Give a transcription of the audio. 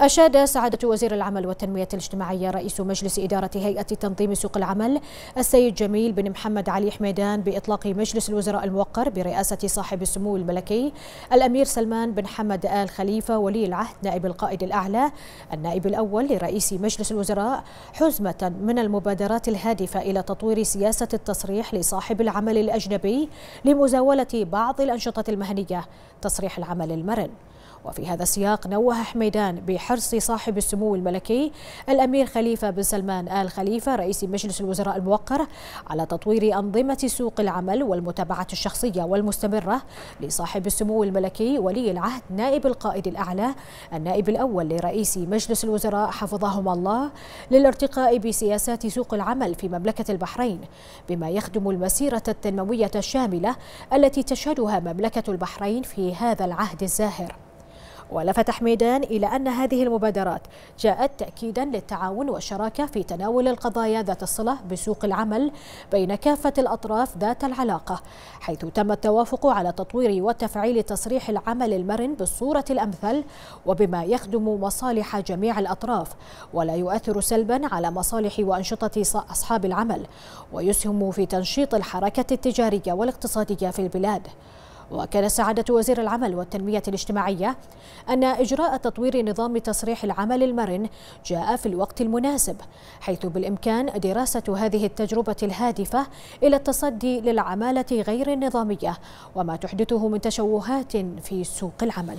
أشاد سعادة وزير العمل والتنمية الاجتماعية رئيس مجلس إدارة هيئة تنظيم سوق العمل السيد جميل بن محمد علي حميدان بإطلاق مجلس الوزراء الموقر برئاسة صاحب السمو الملكي الأمير سلمان بن حمد آل خليفة ولي العهد نائب القائد الأعلى النائب الأول لرئيس مجلس الوزراء حزمة من المبادرات الهادفة إلى تطوير سياسة التصريح لصاحب العمل الأجنبي لمزاولة بعض الأنشطة المهنية تصريح العمل المرن وفي هذا السياق نوه حميدان بحق حرص صاحب السمو الملكي الأمير خليفة بن سلمان آل خليفة رئيس مجلس الوزراء الموقر على تطوير أنظمة سوق العمل والمتابعة الشخصية والمستمرة لصاحب السمو الملكي ولي العهد نائب القائد الأعلى النائب الأول لرئيس مجلس الوزراء حفظهما الله للارتقاء بسياسات سوق العمل في مملكة البحرين بما يخدم المسيرة التنموية الشاملة التي تشهدها مملكة البحرين في هذا العهد الزاهر ولفت حميدان إلى أن هذه المبادرات جاءت تأكيدا للتعاون والشراكة في تناول القضايا ذات الصلة بسوق العمل بين كافة الأطراف ذات العلاقة حيث تم التوافق على تطوير وتفعيل تصريح العمل المرن بالصورة الأمثل وبما يخدم مصالح جميع الأطراف ولا يؤثر سلبا على مصالح وأنشطة أصحاب العمل ويسهم في تنشيط الحركة التجارية والاقتصادية في البلاد وكان سعادة وزير العمل والتنمية الاجتماعية أن إجراء تطوير نظام تصريح العمل المرن جاء في الوقت المناسب حيث بالإمكان دراسة هذه التجربة الهادفة إلى التصدي للعمالة غير النظامية وما تحدثه من تشوهات في سوق العمل